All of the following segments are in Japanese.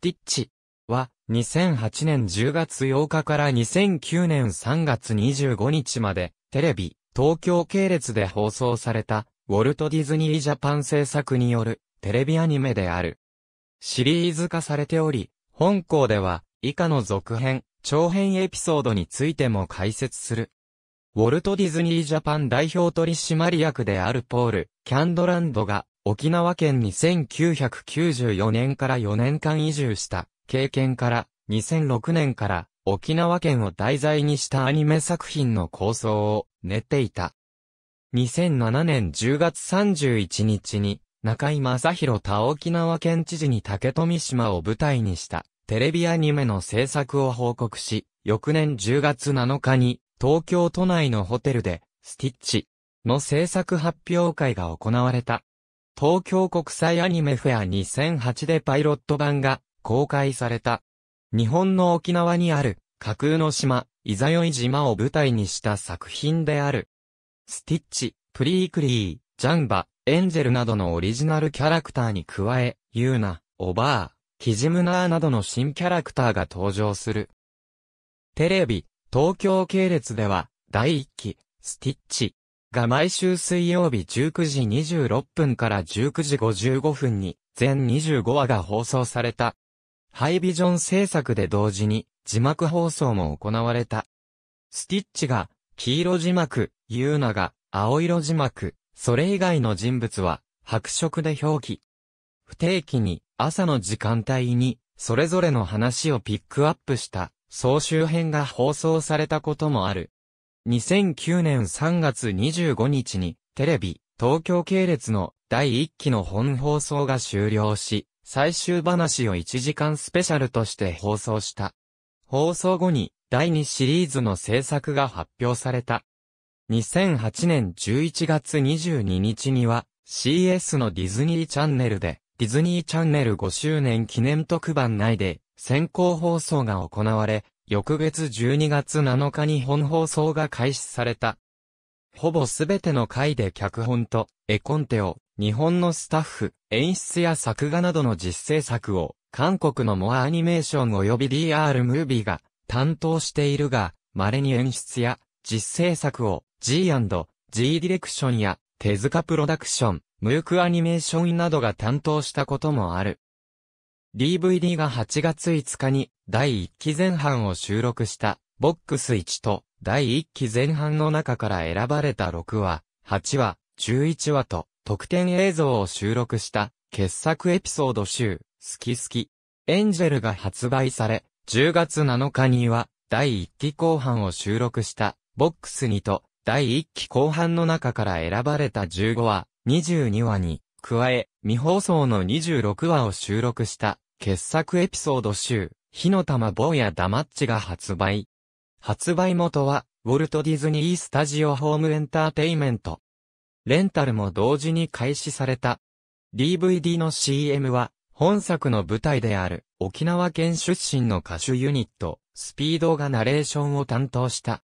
ティッチは2008年10月8日から2009年3月25日までテレビ、東京系列で放送されたウォルト・ディズニー・ジャパン制作によるテレビアニメである。シリーズ化されており、本校では以下の続編、長編エピソードについても解説する。ウォルト・ディズニー・ジャパン代表取締役であるポール・キャンドランドが沖縄県に1994年から4年間移住した経験から2006年から沖縄県を題材にしたアニメ作品の構想を練っていた。2007年10月31日に中井正宏他沖縄県知事に竹富島を舞台にしたテレビアニメの制作を報告し、翌年10月7日に東京都内のホテルでスティッチの制作発表会が行われた。東京国際アニメフェア2008でパイロット版が公開された。日本の沖縄にある架空の島、いざよい島を舞台にした作品である。スティッチ、プリークリー、ジャンバ、エンジェルなどのオリジナルキャラクターに加え、ユーナ、オバー、キジムナーなどの新キャラクターが登場する。テレビ、東京系列では、第1期、スティッチ、が毎週水曜日19時26分から19時55分に全25話が放送された。ハイビジョン制作で同時に字幕放送も行われた。スティッチが黄色字幕、ユーナが青色字幕、それ以外の人物は白色で表記。不定期に朝の時間帯にそれぞれの話をピックアップした総集編が放送されたこともある。2009年3月25日に、テレビ、東京系列の第1期の本放送が終了し、最終話を1時間スペシャルとして放送した。放送後に、第2シリーズの制作が発表された。2008年11月22日には CS のディズニーチャンネルでディズニーチャンネル5周年記念特番内で先行放送が行われ翌月12月7日に本放送が開始された。ほぼすべての回で脚本と絵コンテを日本のスタッフ、演出や作画などの実製作を韓国のモアアニメーション及び DR ムービーが担当しているが、稀に演出や実製作を G&G ディレクションや手塚プロダクション、ムークアニメーションなどが担当したこともある。DVD が8月5日に第1期前半を収録したボックス1と第1期前半の中から選ばれた6話、8話、11話と特典映像を収録した傑作エピソード集、好き好き。エンジェルが発売され、10月7日には第1期後半を収録したボックス2と第1期後半の中から選ばれた15話、22話に加え、未放送の26話を収録した傑作エピソード集、火の玉坊やダマッチが発売。発売元は、ウォルト・ディズニー・スタジオ・ホーム・エンターテイメント。レンタルも同時に開始された。DVD の CM は、本作の舞台である、沖縄県出身の歌手ユニット、スピードがナレーションを担当した。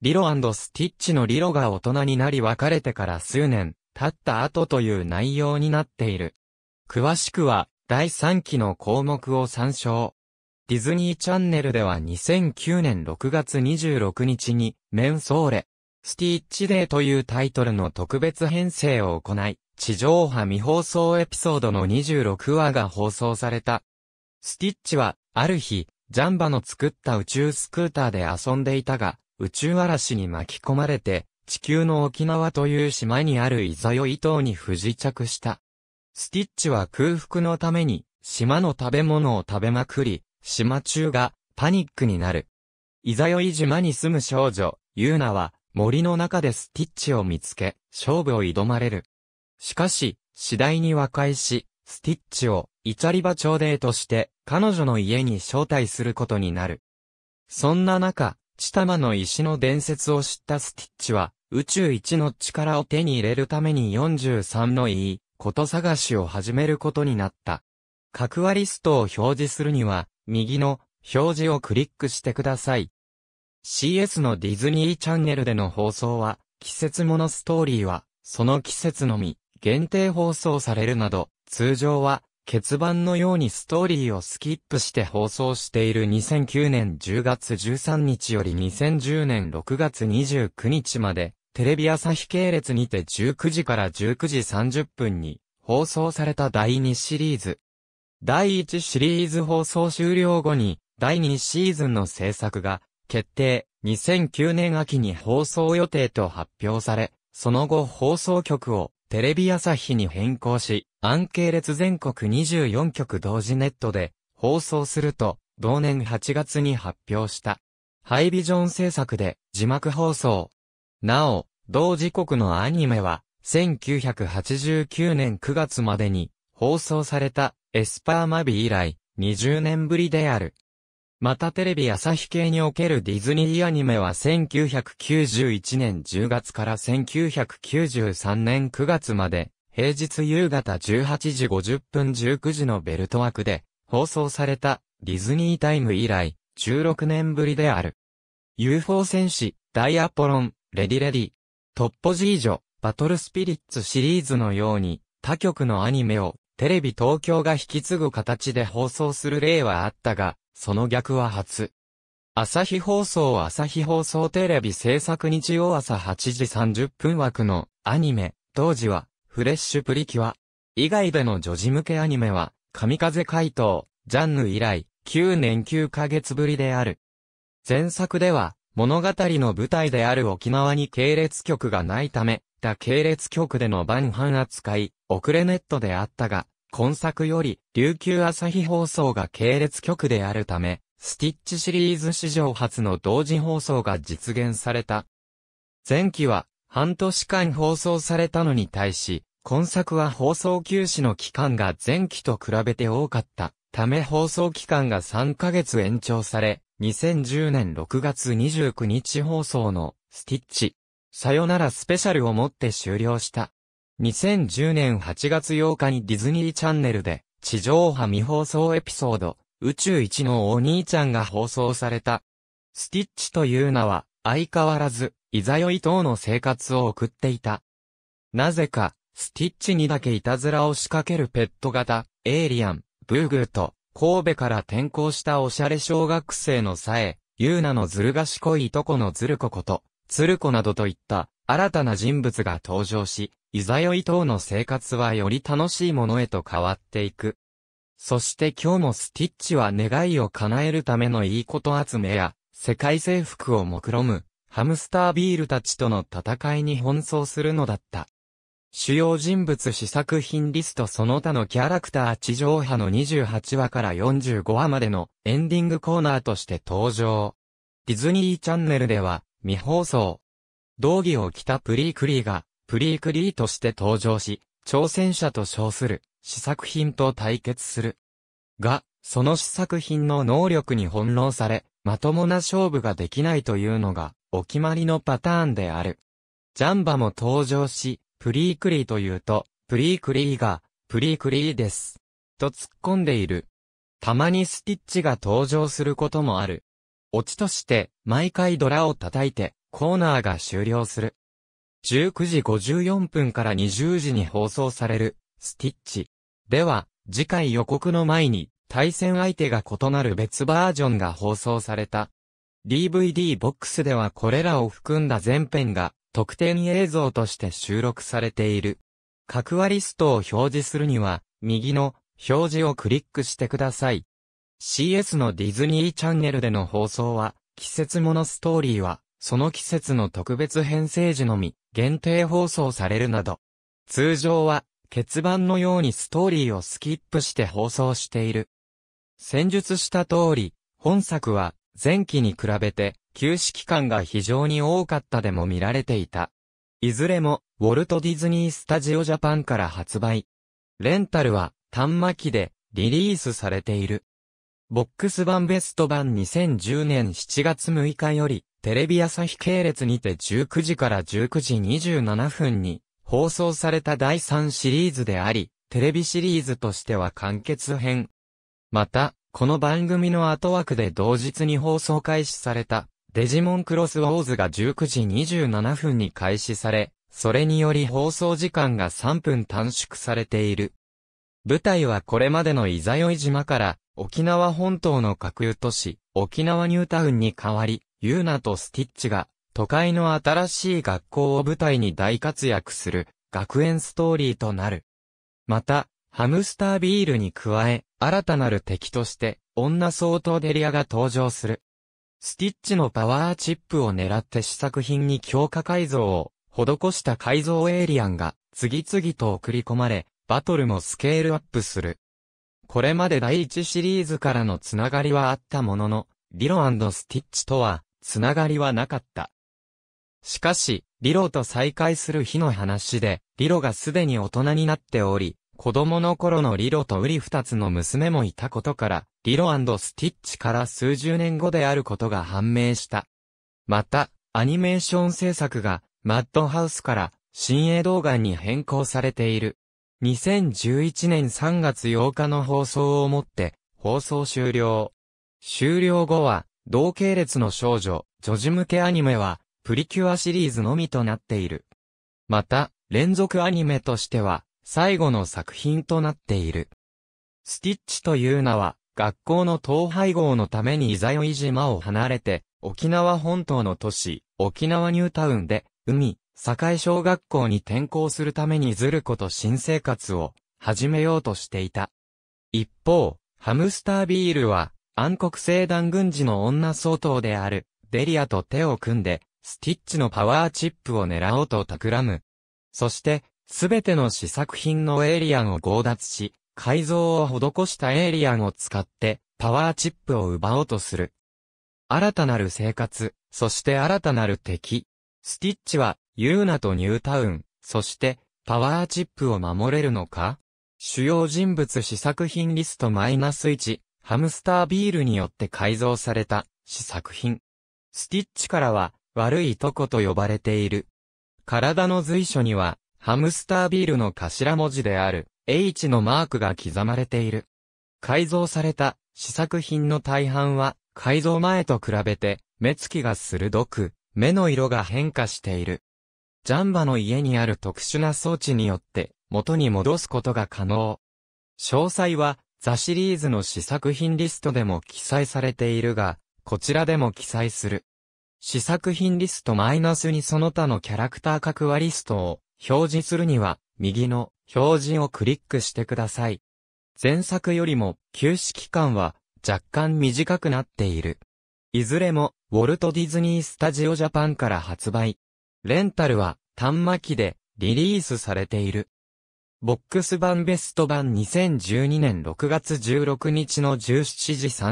リロスティッチのリロが大人になり別れてから数年、経った後という内容になっている。詳しくは、第3期の項目を参照。ディズニーチャンネルでは2009年6月26日に、メンソーレ、スティッチデーというタイトルの特別編成を行い、地上波未放送エピソードの26話が放送された。スティッチは、ある日、ジャンバの作った宇宙スクーターで遊んでいたが、宇宙嵐に巻き込まれて、地球の沖縄という島にあるイザヨイ島に不時着した。スティッチは空腹のために、島の食べ物を食べまくり、島中がパニックになる。イザヨイ島に住む少女、ユーナは森の中でスティッチを見つけ、勝負を挑まれる。しかし、次第に和解し、スティッチをイチャリバ朝デーとして彼女の家に招待することになる。そんな中、チタマの石の伝説を知ったスティッチは、宇宙一の力を手に入れるために43のいいこと探しを始めることになった。格和リストを表示するには、右の表示をクリックしてください。CS のディズニーチャンネルでの放送は、季節ものストーリーは、その季節のみ、限定放送されるなど、通常は欠番のようにストーリーをスキップして放送している2009年10月13日より2010年6月29日まで、テレビ朝日系列にて19時から19時30分に放送された第2シリーズ。第1シリーズ放送終了後に、第2シーズンの制作が決定、2009年秋に放送予定と発表され、その後放送局をテレビ朝日に変更し、アン系列全国24局同時ネットで放送すると、同年8月に発表した。ハイビジョン制作で字幕放送。なお、同時刻のアニメは、1989年9月までに放送されたエスパーマビ以来20年ぶりである。またテレビ朝日系におけるディズニーアニメは1991年10月から1993年9月まで、平日夕方18時50分19時のベルト枠で放送されたディズニータイム以来16年ぶりである。UFO 戦士、ダイアポロン、レディレディ、トッポジージョ、バトルスピリッツシリーズのように他局のアニメをテレビ東京が引き継ぐ形で放送する例はあったが、その逆は初。朝日放送朝日放送テレビ制作日曜朝8時30分枠のアニメ、当時はフレッシュプリキュア。以外での女児向けアニメは、神風怪盗、ジャンヌ以来、9年9ヶ月ぶりである。前作では、物語の舞台である沖縄に系列局がないため、他系列局での晩飯扱い、遅れネットであったが、今作より、琉球朝日放送が系列局であるため、スティッチシリーズ史上初の同時放送が実現された。前期は、半年間放送されたのに対し、今作は放送休止の期間が前期と比べて多かった。ため放送期間が3ヶ月延長され、2010年6月29日放送のスティッチ、さよならスペシャルをもって終了した。2010年8月8日にディズニーチャンネルで地上波未放送エピソード宇宙一のお兄ちゃんが放送された。スティッチという名は相変わらずいざよい等の生活を送っていた。なぜかスティッチにだけいたずらを仕掛けるペット型、エイリアン、ブーグーと、神戸から転校したおしゃれ小学生のさえ、ユーナのずる賢いいとこのずるここと、つるこなどといった、新たな人物が登場し、いざよい等の生活はより楽しいものへと変わっていく。そして今日もスティッチは願いを叶えるためのいいこと集めや、世界征服を目論む、ハムスタービールたちとの戦いに奔走するのだった。主要人物試作品リストその他のキャラクター地上波の28話から45話までのエンディングコーナーとして登場。ディズニーチャンネルでは未放送、道着を着たプリークリーが、プリークリーとして登場し、挑戦者と称する、試作品と対決する。が、その試作品の能力に翻弄され、まともな勝負ができないというのが、お決まりのパターンである。ジャンバも登場し、プリークリーというと、プリークリーが、プリークリーです。と突っ込んでいる。たまにスティッチが登場することもある。オチとして、毎回ドラを叩いて、コーナーが終了する。19時54分から20時に放送される、スティッチ。では、次回予告の前に、対戦相手が異なる別バージョンが放送された。DVD ボックスではこれらを含んだ全編が、特典映像として収録されている。格話リストを表示するには、右の表示をクリックしてください。CS のディズニーチャンネルでの放送は、季節ものストーリーは、その季節の特別編成時のみ、限定放送されるなど、通常は、欠番のようにストーリーをスキップして放送している。戦術した通り、本作は、前期に比べて、休止期間が非常に多かったでも見られていた。いずれも、ウォルト・ディズニー・スタジオ・ジャパンから発売。レンタルは、端末機で、リリースされている。ボックス版ベスト版2010年7月6日より、テレビ朝日系列にて19時から19時27分に放送された第3シリーズであり、テレビシリーズとしては完結編。また、この番組の後枠で同日に放送開始された、デジモンクロスウォーズが19時27分に開始され、それにより放送時間が3分短縮されている。舞台はこれまでの伊佐酔島から、沖縄本島の下空都市、沖縄ニュータウンに変わり、ユーナとスティッチが、都会の新しい学校を舞台に大活躍する、学園ストーリーとなる。また、ハムスタービールに加え、新たなる敵として、女相当デリアが登場する。スティッチのパワーチップを狙って試作品に強化改造を、施した改造エイリアンが、次々と送り込まれ、バトルもスケールアップする。これまで第1シリーズからのつながりはあったものの、ディロスティッチとは、つながりはなかった。しかし、リロと再会する日の話で、リロがすでに大人になっており、子供の頃のリロとウリ二つの娘もいたことから、リロスティッチから数十年後であることが判明した。また、アニメーション制作が、マッドハウスから、新鋭動画に変更されている。2011年3月8日の放送をもって、放送終了。終了後は、同系列の少女、女児向けアニメは、プリキュアシリーズのみとなっている。また、連続アニメとしては、最後の作品となっている。スティッチという名は、学校の統廃合のために伊ザヨ島を離れて、沖縄本島の都市、沖縄ニュータウンで、海、境小学校に転校するためにずること新生活を、始めようとしていた。一方、ハムスタービールは、暗黒星団軍事の女相当である、デリアと手を組んで、スティッチのパワーチップを狙おうと企む。そして、すべての試作品のエイリアンを強奪し、改造を施したエイリアンを使って、パワーチップを奪おうとする。新たなる生活、そして新たなる敵。スティッチは、ユーナとニュータウン、そして、パワーチップを守れるのか主要人物試作品リストマイナス1、ハムスタービールによって改造された試作品。スティッチからは悪いとこと呼ばれている。体の随所にはハムスタービールの頭文字である H のマークが刻まれている。改造された試作品の大半は改造前と比べて目つきが鋭く目の色が変化している。ジャンバの家にある特殊な装置によって元に戻すことが可能。詳細はザシリーズの試作品リストでも記載されているが、こちらでも記載する。試作品リストマイナスにその他のキャラクター各割リストを表示するには、右の表示をクリックしてください。前作よりも休止期間は若干短くなっている。いずれもウォルト・ディズニー・スタジオ・ジャパンから発売。レンタルは端末でリリースされている。ボックス版ベスト版2012年6月16日の17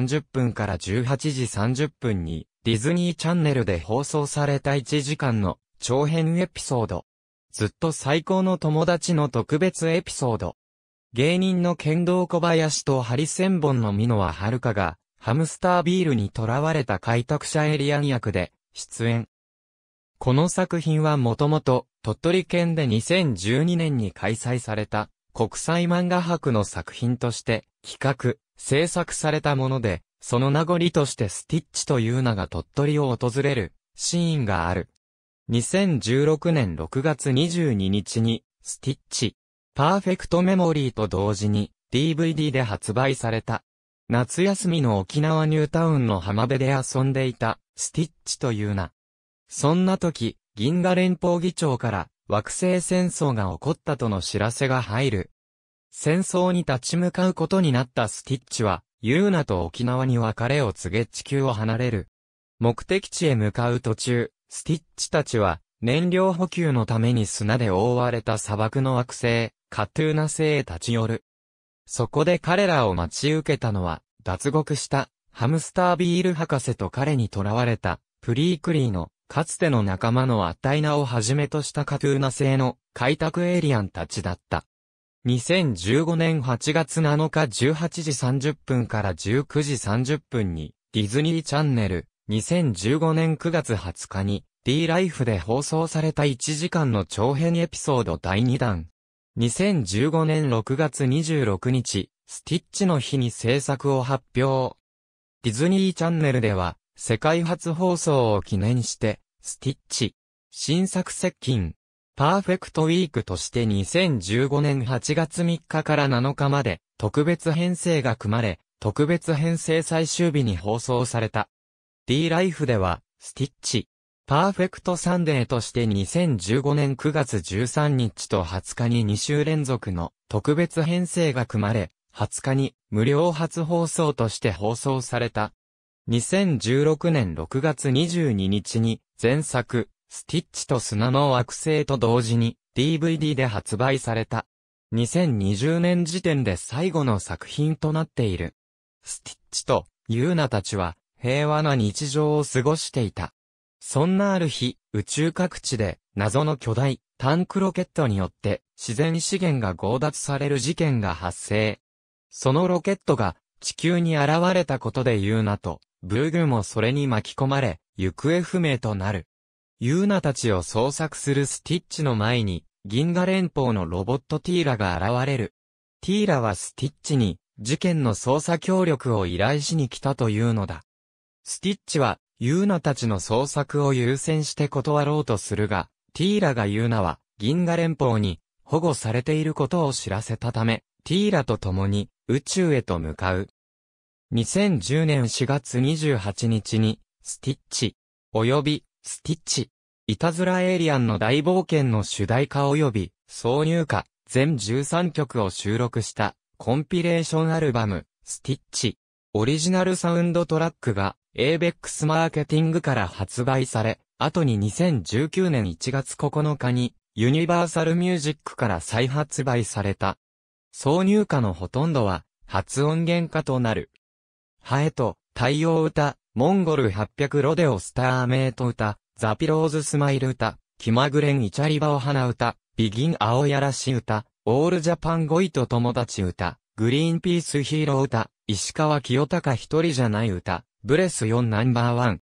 時30分から18時30分にディズニーチャンネルで放送された1時間の長編エピソード。ずっと最高の友達の特別エピソード。芸人の剣道小林とハリセンボンの美濃はるかがハムスタービールに囚われた開拓者エリアン役で出演。この作品はもともと鳥取県で2012年に開催された国際漫画博の作品として企画、制作されたもので、その名残としてスティッチという名が鳥取を訪れるシーンがある。2016年6月22日にスティッチ、パーフェクトメモリーと同時に DVD で発売された。夏休みの沖縄ニュータウンの浜辺で遊んでいたスティッチという名。そんな時、銀河連邦議長から惑星戦争が起こったとの知らせが入る。戦争に立ち向かうことになったスティッチは、ユーナと沖縄に別れを告げ地球を離れる。目的地へ向かう途中、スティッチたちは、燃料補給のために砂で覆われた砂漠の惑星、カトゥーナ星へ立ち寄る。そこで彼らを待ち受けたのは、脱獄した、ハムスタービール博士と彼に囚われた、プリークリーのかつての仲間のアッタイナをはじめとしたカトゥーナ製の開拓エイリアンたちだった。2015年8月7日18時30分から19時30分にディズニーチャンネル2015年9月20日に D ライフで放送された1時間の長編エピソード第2弾。2015年6月26日、スティッチの日に制作を発表。ディズニーチャンネルでは、世界初放送を記念して、スティッチ。新作接近。パーフェクトウィークとして2015年8月3日から7日まで特別編成が組まれ、特別編成最終日に放送された。D ライフでは、スティッチ。パーフェクトサンデーとして2015年9月13日と20日に2週連続の特別編成が組まれ、20日に無料初放送として放送された。2016年6月22日に前作、スティッチと砂の惑星と同時に DVD で発売された。2020年時点で最後の作品となっている。スティッチとユーナたちは平和な日常を過ごしていた。そんなある日、宇宙各地で謎の巨大タンクロケットによって自然資源が強奪される事件が発生。そのロケットが地球に現れたことでユーナとブーグもそれに巻き込まれ、行方不明となる。ユーナたちを捜索するスティッチの前に、銀河連邦のロボットティーラが現れる。ティーラはスティッチに、事件の捜査協力を依頼しに来たというのだ。スティッチは、ユーナたちの捜索を優先して断ろうとするが、ティーラがユーナは、銀河連邦に、保護されていることを知らせたため、ティーラと共に、宇宙へと向かう。2010年4月28日に、スティッチ、及び、スティッチ、いたずらエイリアンの大冒険の主題歌及び、挿入歌、全13曲を収録した、コンピレーションアルバム、スティッチ、オリジナルサウンドトラックが、エーベックスマーケティングから発売され、後に2019年1月9日に、ユニバーサルミュージックから再発売された。挿入歌のほとんどは、発音源化となる。ハエと、太陽歌、モンゴル800ロデオスターメイト歌、ザピローズスマイル歌、気まぐれんイチャリバオ花歌、ビギン青やらし歌、オールジャパンゴイと友達歌、グリーンピースヒーロー歌、石川清隆一人じゃない歌、ブレス4ナンバーワン。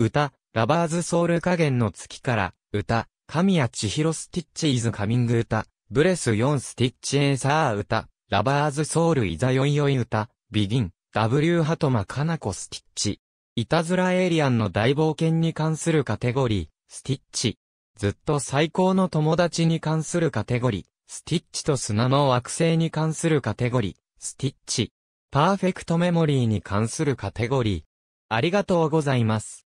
歌、ラバーズソウル加減の月から、歌、神谷千尋スティッチイズカミング歌、ブレス4スティッチエーサー歌、ラバーズソウルイザヨイヨイ歌、ビギン、W ハトマカナコスティッチ。いたずらエイリアンの大冒険に関するカテゴリー、スティッチ。ずっと最高の友達に関するカテゴリー、スティッチと砂の惑星に関するカテゴリー、スティッチ。パーフェクトメモリーに関するカテゴリー。ありがとうございます。